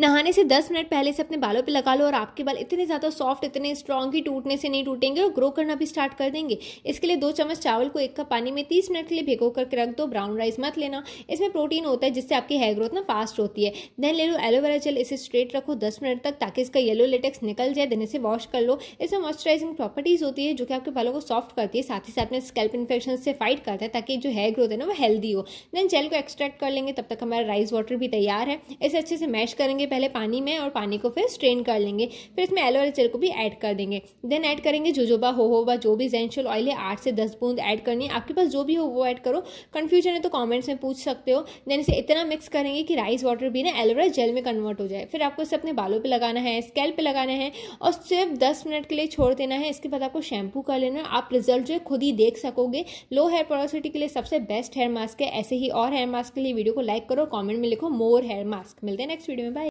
नहाने से 10 मिनट पहले से अपने बालों पे लगा लो और आपके बाल इतने ज़्यादा सॉफ्ट इतने स्ट्रॉन्ग ही टूटने से नहीं टूटेंगे और ग्रो करना भी स्टार्ट कर देंगे इसके लिए दो चम्मच चावल को एक कप पानी में 30 मिनट के लिए भिगो करके रख दो ब्राउन राइस मत लेना इसमें प्रोटीन होता है जिससे आपकी हेयर ग्रोथ ना फास्ट होती है देन ले लो एलोवेरा जेल इसे स्ट्रेट रखो दस मिनट तक ताकि इसका येलो लेटेक्स निकल जाए देने से वॉश कर लो इसमें मॉइस्चराइजिंग प्रॉपर्टीज़ होती है जो कि आपके बालों को सॉफ्ट करती है साथ ही साथ में स्कैल्प इन्फेक्शन से फाइट करता है ताकि जो हेयर ग्रोथ है ना वो हेल्दी हो देन जेल को एक्सट्रैक्ट कर लेंगे तब तक हमारा राइस वाटर भी तैयार है इसे अच्छे से मैश कर करेंगे पहले पानी में और पानी को फिर स्ट्रेन कर लेंगे फिर इसमें एलोवेरा जेल को भी ऐड कर देंगे देन ऐड करेंगे जोजोबा होहोबा जो भी जेंशियल ऑयल है आठ से दस बूंद ऐड करनी है आपके पास जो भी हो वो ऐड करो कन्फ्यूजन है तो कॉमेंट्स में पूछ सकते हो देन इसे इतना मिक्स करेंगे कि राइस वाटर भी ना एलोवेरा जेल में कन्वर्ट हो जाए फिर आपको इसे अपने बालों पर लगाना है स्केल पर लगाना है और सिर्फ दस मिनट के लिए छोड़ देना है इसके बाद आपको शैम्पू कर लेना है आप रिजल्ट जो है खुद ही देख सकोगे लो हेयर पोरोसिटी के लिए सबसे बेस्ट हेयर मास्क है ऐसे ही और हेयर मास्क के लिए वीडियो को लाइक करो कमेंट में लिखो मोर हेयर मास्क मिलते हैं नेक्स्ट वीडियो में